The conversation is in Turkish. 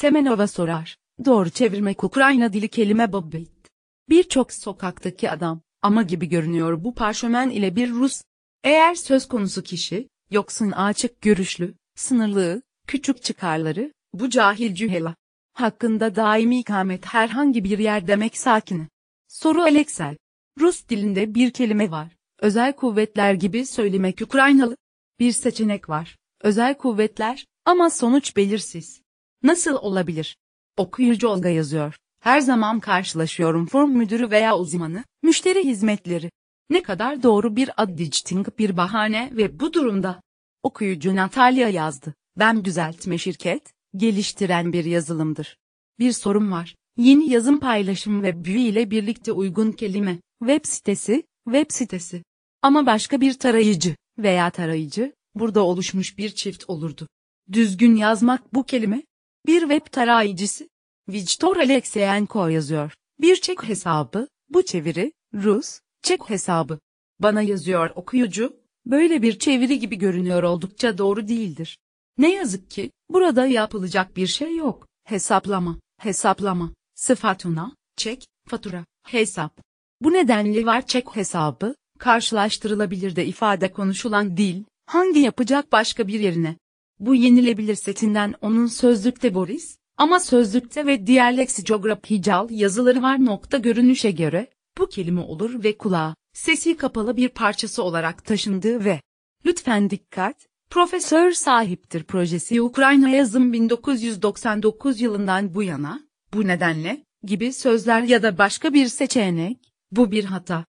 Semenova sorar. Doğru çevirmek Ukrayna dili kelime babbit. Birçok sokaktaki adam, ama gibi görünüyor bu parşömen ile bir Rus. Eğer söz konusu kişi, yoksun açık görüşlü, sınırlı, küçük çıkarları, bu cahil cühela. Hakkında daimi ikamet herhangi bir yer demek sakini. Soru Aleksel. Rus dilinde bir kelime var. Özel kuvvetler gibi söylemek Ukraynalı. Bir seçenek var. Özel kuvvetler, ama sonuç belirsiz. Nasıl olabilir? Okuyucu Olga yazıyor. Her zaman karşılaşıyorum form müdürü veya uzmanı, müşteri hizmetleri. Ne kadar doğru bir addicting bir bahane ve bu durumda. Okuyucu Natalya yazdı. Ben düzeltme şirket, geliştiren bir yazılımdır. Bir sorun var. Yeni yazım paylaşım ve büyü ile birlikte uygun kelime, web sitesi, web sitesi. Ama başka bir tarayıcı veya tarayıcı, burada oluşmuş bir çift olurdu. Düzgün yazmak bu kelime, bir web tarayıcısı. Victor Alexeyenko yazıyor. Bir Çek hesabı, bu çeviri, Rus, Çek hesabı. Bana yazıyor okuyucu, böyle bir çeviri gibi görünüyor oldukça doğru değildir. Ne yazık ki, burada yapılacak bir şey yok. Hesaplama, hesaplama, sıfatuna, çek, fatura, hesap. Bu nedenle var çek hesabı, karşılaştırılabilir de ifade konuşulan dil, hangi yapacak başka bir yerine, bu yenilebilir setinden onun sözlükte Boris, ama sözlükte ve diğer leksicografical yazıları var. Nokta görünüşe göre, bu kelime olur ve kulağa, sesi kapalı bir parçası olarak taşındığı ve Lütfen dikkat, Profesör Sahiptir projesi Ukrayna yazım 1999 yılından bu yana, bu nedenle, gibi sözler ya da başka bir seçenek, bu bir hata.